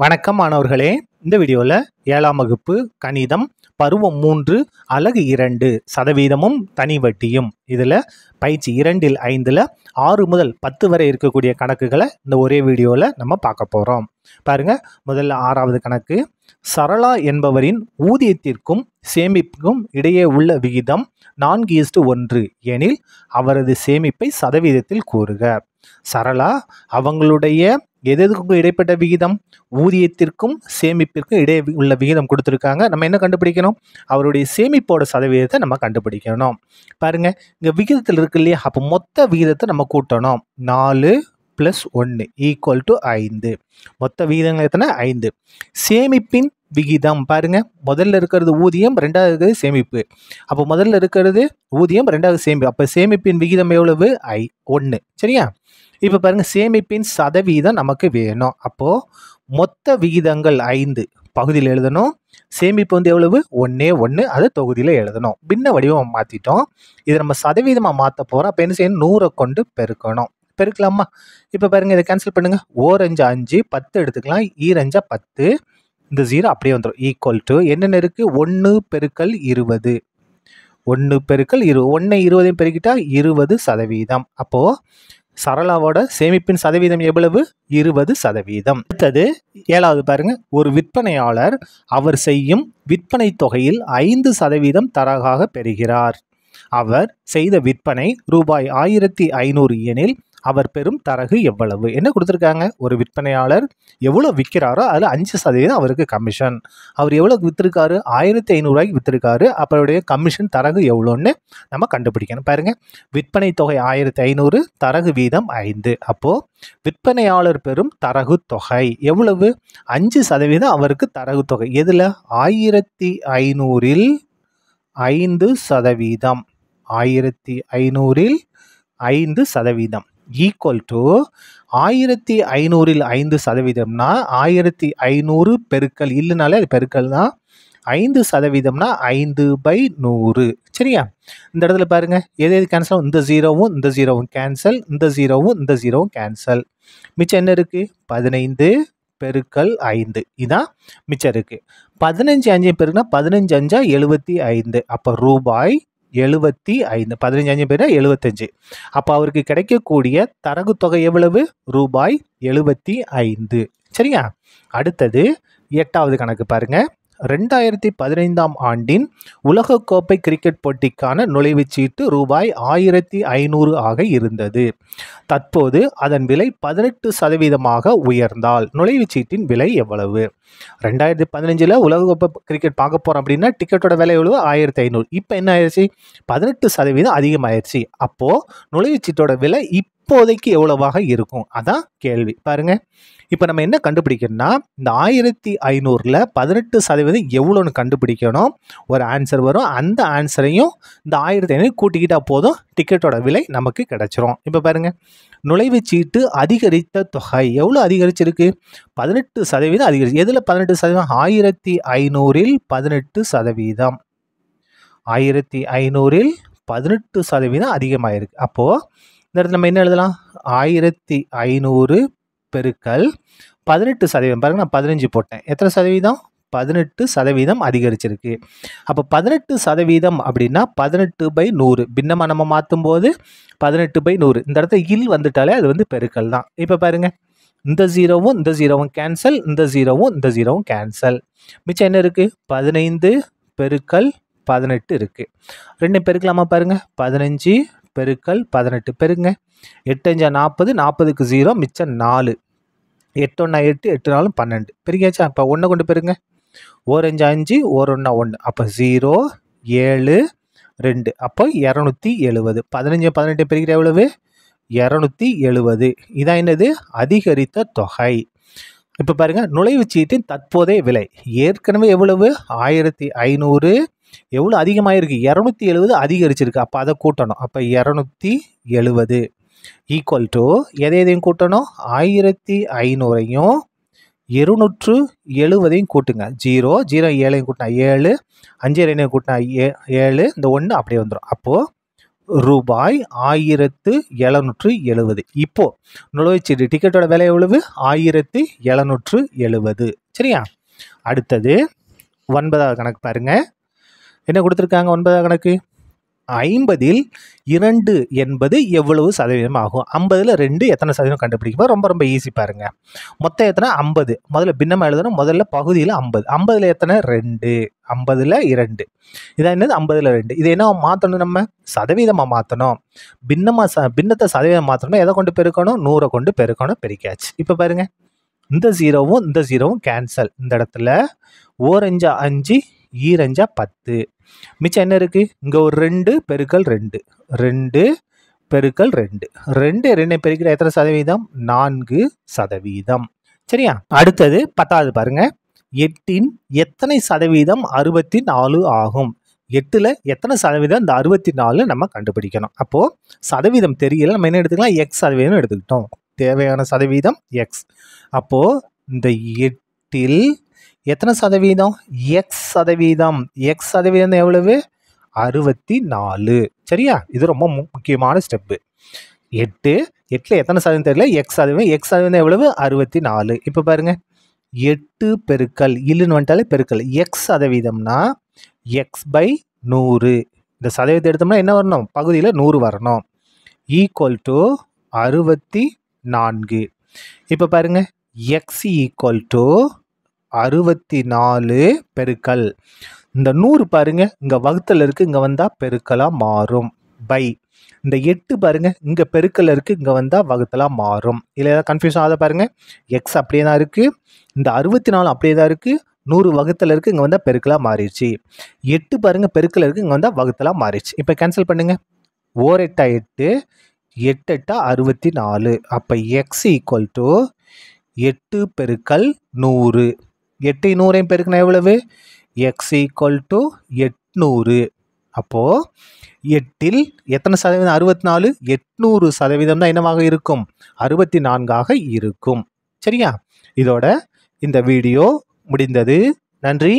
வணக்கம் மாணவர்களே இந்த வீடியோவில் ஏழாம் வகுப்பு கணிதம் பருவம் மூன்று அலகு இரண்டு சதவீதமும் தனி வட்டியும் இதில் பயிற்சி இரண்டில் ஐந்தில் ஆறு முதல் பத்து வரை இருக்கக்கூடிய கணக்குகளை இந்த ஒரே வீடியோவில் நம்ம பார்க்க போகிறோம் பாருங்கள் முதல்ல ஆறாவது கணக்கு சரளா என்பவரின் ஊதியத்திற்கும் சேமிப்புக்கும் இடையே உள்ள விகிதம் நான்கு ஈஸ்டு ஒன்று எனில் அவரது சேமிப்பை சதவீதத்தில் கூறுக சரளா அவங்களுடைய எதுக்கும் இடைப்பட்ட விகிதம் ஊதியத்திற்கும் சேமிப்பிற்கும் இடையே உள்ள விகிதம் கொடுத்துருக்காங்க நம்ம என்ன கண்டுபிடிக்கணும் அவருடைய சேமிப்போட சதவீதத்தை நம்ம கண்டுபிடிக்கணும் பாருங்கள் இங்கே விகிதத்தில் இருக்கு இல்லையா அப்போ மொத்த விகிதத்தை நம்ம கூட்டணும் நாலு ப்ளஸ் ஒன்று ஈக்குவல் டு ஐந்து மொத்த விகிதங்கள் எத்தனை ஐந்து சேமிப்பின் விகிதம் பாருங்கள் முதல்ல இருக்கிறது ஊதியம் ரெண்டாவது இருக்கிறது சேமிப்பு அப்போ முதல்ல இருக்கிறது ஊதியம் ரெண்டாவது சேமிப்பு அப்போ சேமிப்பின் விகிதம் எவ்வளவு ஐ ஒன்று சரியா இப்போ பாருங்கள் சேமிப்பின் சதவீதம் நமக்கு வேணும் அப்போது மொத்த விகிதங்கள் ஐந்து பகுதியில் எழுதணும் சேமிப்பு வந்து எவ்வளவு ஒன்றே ஒன்று அது தொகுதியில் எழுதணும் பின்ன வடிவம் மாற்றிட்டோம் இதை நம்ம சதவீதமாக மாற்ற போகிறோம் அப்போ என்ன செய்யணும் நூறை கொண்டு பெருக்கணும் பெருக்கலாமா இப்போ பாருங்கள் இதை கேன்சல் பண்ணுங்கள் அஞ்சு அஞ்சு பத்து எடுத்துக்கலாம் ஈரஞ்சா பத்து இந்த ஜீரோ அப்படியே வந்துடும் ஈக்குவல் டு என்னென்ன இருக்குது ஒன்று பெருக்கல் இருபது ஒன்று பெருக்கல் இரு ஒன்று இருபதையும் பெருக்கிட்டால் இருபது சதவீதம் அப்போது சரளாவோட சேமிப்பின் சதவீதம் எவ்வளவு இருபது சதவீதம் அடுத்தது ஏழாவது பாருங்க ஒரு விற்பனையாளர் அவர் செய்யும் விற்பனை தொகையில் ஐந்து சதவீதம் தராக பெறுகிறார் அவர் செய்த விற்பனை ரூபாய் ஆயிரத்தி ஐநூறு எனில் அவர் பெரும் தரகு எவ்வளவு என்ன கொடுத்துருக்காங்க ஒரு விற்பனையாளர் எவ்வளோ விற்கிறாரோ அதில் அஞ்சு சதவீதம் அவருக்கு கமிஷன் அவர் எவ்வளோ விற்றுருக்காரு ஆயிரத்தி ஐநூறுரூவாய்க்கு விற்றுருக்காரு அவருடைய கமிஷன் தரகு எவ்வளோன்னு நம்ம கண்டுபிடிக்கணும் பாருங்கள் விற்பனை தொகை ஆயிரத்தி ஐநூறு தரகு வீதம் ஐந்து அப்போது விற்பனையாளர் பெறும் தரகு தொகை எவ்வளவு அஞ்சு சதவீதம் அவருக்கு தரகு தொகை எதில் ஆயிரத்தி ஐநூறில் ஐந்து சதவீதம் ஆயிரத்தி ஐநூறில் ஐந்து சதவீதம் ஈக்குவல் டு ஆயிரத்தி ஐநூறில் ஐந்து சதவீதம்னா ஆயிரத்தி ஐநூறு பெருக்கல் இல்லைனாலே அது பெருக்கல் தான் ஐந்து சதவீதம்னா ஐந்து பை நூறு சரியா இந்த இடத்துல பாருங்க எது எது கேன்சல் இந்த ஜீரோவும் இந்த ஜீரோவும் கேன்சல் இந்த ஜீரோவும் இந்த ஜீரோவும் கேன்சல் மிச்சம் என்ன இருக்குது பதினைந்து பெருக்கல் ஐந்து இதான் மிச்சம் இருக்குது பதினஞ்சு அஞ்சு பெருக்குனா பதினஞ்சு அஞ்சா எழுபத்தி ஐந்து அப்போ ரூபாய் எழுபத்தி ஐந்து பதினஞ்சு அஞ்சு பேர் எழுபத்தஞ்சு அப்போ அவருக்கு கிடைக்கக்கூடிய தரகு தொகை எவ்வளவு ரூபாய் எழுபத்தி ஐந்து சரியா அடுத்தது எட்டாவது கணக்கு பாருங்கள் ரெண்டாயிரத்தி பதினைந்தாம் ஆண்டின் உலகக்கோப்பை கிரிக்கெட் போட்டிக்கான நுழைவுச்சீட்டு ரூபாய் ஆயிரத்தி ஐநூறு ஆக இருந்தது தற்போது அதன் விலை பதினெட்டு சதவீதமாக உயர்ந்தால் நுழைவுச்சீட்டின் விலை எவ்வளவு ரெண்டாயிரத்தி பதினஞ்சில் உலகக்கோப்பை கிரிக்கெட் பார்க்க போகிறோம் அப்படின்னா டிக்கெட்டோட விலை எவ்வளவு ஆயிரத்தி ஐநூறு இப்போ என்ன ஆயிடுச்சு பதினெட்டு சதவீதம் அதிகமாயிருச்சு அப்போது நுழைவுச்சீட்டோட விலை இப்போ இப்போதைக்கு எவ்வளவாக இருக்கும் அதான் கேள்வி பாருங்க இப்போ நம்ம என்ன கண்டுபிடிக்கணும்னா இந்த ஆயிரத்தி ஐநூறில் பதினெட்டு சதவீதம் எவ்வளோன்னு கண்டுபிடிக்கணும் ஒரு ஆன்சர் வரும் அந்த ஆன்சரையும் இந்த ஆயிரத்தி ஐநூறு கூட்டிக்கிட்டால் போதும் டிக்கெட்டோட விலை நமக்கு கிடைச்சிரும் இப்போ பாருங்கள் நுழைவுச்சீட்டு அதிகரித்த தொகை எவ்வளோ அதிகரிச்சிருக்கு பதினெட்டு சதவீதம் அதிகரிச்சு எதில் பதினெட்டு சதவீதம் ஆயிரத்தி ஐநூறில் பதினெட்டு சதவீதம் ஆயிரத்தி ஐநூறில் பதினெட்டு சதவீதம் அதிகமாயிருக்கு அப்போது இந்த இடத்துல நம்ம என்ன எழுதலாம் ஆயிரத்தி ஐநூறு பெருக்கல் பதினெட்டு சதவீதம் பாருங்க நான் பதினஞ்சு போட்டேன் எத்தனை சதவீதம் பதினெட்டு சதவீதம் அதிகரிச்சிருக்கு அப்போ பதினெட்டு சதவீதம் அப்படின்னா பதினெட்டு பை நூறு பின்னமாக நம்ம மாற்றும் போது பதினெட்டு பை நூறு இந்த இடத்த இல் வந்துட்டாலே அது வந்து பெருக்கல் தான் இப்போ பாருங்கள் இந்த ஜீரோவும் இந்த ஜீரோவும் கேன்சல் இந்த ஜீரோவும் இந்த ஜீரோவும் கேன்சல் மிச்சம் என்ன இருக்குது பதினைந்து பெருக்கல் பதினெட்டு இருக்குது ரெண்டு பெருக்கலாமா பாருங்கள் பதினஞ்சு பெருக்கல் பதினெட்டு பெருங்க அஞ்சா நாற்பது நாற்பதுக்கு ஜீரோ மிச்சம் நாலு எட்டு ஒன்றா எட்டு எட்டு நாலும் பன்னெண்டு பெருங்கியாச்சா இப்போ ஒன்று கொண்டு பெருங்க ஓரஞ்சு அஞ்சு ஓர் ஒன்றா ஒன்று அப்போ ஜீரோ ஏழு ரெண்டு அப்போ இரநூத்தி எழுபது பதினஞ்சு பதினெட்டு பெருகிற எவ்வளவு இரநூத்தி எழுபது இதான் என்னது அதிகரித்த தொகை இப்போ பாருங்கள் நுழைவுச்சீட்டின் தற்போதைய விலை ஏற்கனவே எவ்வளவு ஆயிரத்தி ஐநூறு எவ்வளோ அதிகமாகிருக்கு இரநூத்தி எழுபது அதிகரிச்சிருக்கு அப்போ அதை கூட்டணும் அப்போ இரநூத்தி எழுபது ஈக்குவல் டு எதை எதையும் கூட்டணும் ஆயிரத்தி ஐநூறையும் இருநூற்று எழுபதையும் கூட்டுங்க ஜீரோ ஜீரோ ஏழையும் கூட்டினா ஏழு அஞ்சு ரெண்டையும் கூட்டினா ஏ ஏழு இந்த ஒன்று அப்படியே வந்துடும் அப்போது ரூபாய் ஆயிரத்து எழுநூற்று எழுபது இப்போது நுழைவுச்சீடு டிக்கெட்டோட விலை எவ்வளவு ஆயிரத்து எழுநூற்று எழுபது சரியா அடுத்தது ஒன்பதாவது கணக்கு பாருங்கள் என்ன கொடுத்துருக்காங்க ஒன்பதாம் கணக்கு ஐம்பதில் இரண்டு என்பது எவ்வளவு சதவீதம் ஆகும் ஐம்பதில் ரெண்டு எத்தனை சதவீதம் கண்டுபிடிக்குமோ ரொம்ப ரொம்ப ஈஸி பாருங்கள் மொத்தம் எத்தனை ஐம்பது முதல்ல பின்னமாக எழுதணும் முதல்ல பகுதியில் ஐம்பது ஐம்பதில் எத்தனை ரெண்டு ஐம்பதில் இரண்டு இதான் என்னது ஐம்பதில் ரெண்டு இதை என்ன மாற்றணும் நம்ம சதவீதமாக மாற்றணும் பின்னமாக ச பின்னத்தை சதவீதம் மாற்றணும் எதை கொண்டு பெருக்கணும் நூறை கொண்டு பெருக்கணும் பெருக்காச்சு இப்போ பாருங்கள் இந்த ஜீரோவும் இந்த ஜீரோவும் கேன்சல் இந்த இடத்துல ஓரஞ்சா அஞ்சு ஈரஞ்சா பத்து மிச்சம் என்ன இருக்குது இங்கே ஒரு ரெண்டு பெருக்கல் ரெண்டு ரெண்டு பெருக்கல் ரெண்டு ரெண்டு ரெண்டு பெருக்கிற எத்தனை சதவீதம் நான்கு சதவீதம் சரியா அடுத்தது பத்தாவது பாருங்க எட்டின் எத்தனை சதவீதம் அறுபத்தி நாலு ஆகும் எட்டில் எத்தனை சதவீதம் இந்த அறுபத்தி நாலு நம்ம கண்டுபிடிக்கணும் அப்போது சதவீதம் தெரியல நம்ம என்ன எடுத்துக்கலாம் எக்ஸ் சதவீதம் எடுத்துக்கிட்டோம் தேவையான சதவீதம் எக்ஸ் அப்போது இந்த எட்டில் எத்தனை சதவீதம் எக்ஸ் சதவீதம் எக்ஸ் சதவீதம் எவ்வளவு அறுபத்தி நாலு சரியா இது ரொம்ப முக்கியமான ஸ்டெப்பு எட்டு எட்டில் எத்தனை சதவீதம் தெரியல எக்ஸ் சதவீதம் எக்ஸ் சதவீதம் எவ்வளவு அறுபத்தி நாலு இப்போ பாருங்கள் எட்டு பெருக்கல் இல்லுன்னு வந்துட்டாலே பெருக்கல் எக்ஸ் சதவீதம்னா எக்ஸ் பை நூறு இந்த சதவீதத்தை எடுத்தோம்னா என்ன வரணும் பகுதியில் நூறு வரணும் ஈக்குவல் டு அறுபத்தி நான்கு இப்போ பாருங்கள் எக்ஸ் ஈக்குவல் டு அறுபத்தி நாலு பெருக்கல் இந்த நூறு பாருங்க இங்கே வகுத்தல் இருக்குது இங்கே வந்தால் பெருக்கலாக மாறும் பை இந்த எட்டு பாருங்கள் இங்கே பெருக்கல் இருக்குது இங்கே வந்தால் வகுத்தலாக மாறும் இல்லை ஏதாவது கன்ஃபியூஷன் ஆகாத பாருங்கள் எக்ஸ் அப்படியே தான் இருக்குது இந்த அறுபத்தி நாலு அப்படியே தான் இருக்குது நூறு வகுத்தில் இருக்குது இங்கே வந்தால் பெருக்கலாக மாறிடுச்சு எட்டு பாருங்கள் பெருக்கல் இருக்குது இங்கே வந்தால் வகுத்தலாக மாறிடுச்சு இப்போ கேன்சல் பண்ணுங்கள் ஓர் எட்டா எட்டு எட்டு எட்டா அறுபத்தி நாலு அப்போ எக்ஸ் ஈக்குவல் டு எட்டு பெருக்கல் நூறு எட்டு நூறையும் பெருக்கினா எவ்வளவு எக்ஸ் ஈக்குவல் டு எட்நூறு அப்போது எட்டில் எத்தனை சதவீதம் அறுபத்தி நாலு எட்நூறு சதவீதம் தான் என்னவாக இருக்கும் அறுபத்தி நான்காக இருக்கும் சரியா இதோட இந்த வீடியோ முடிந்தது நன்றி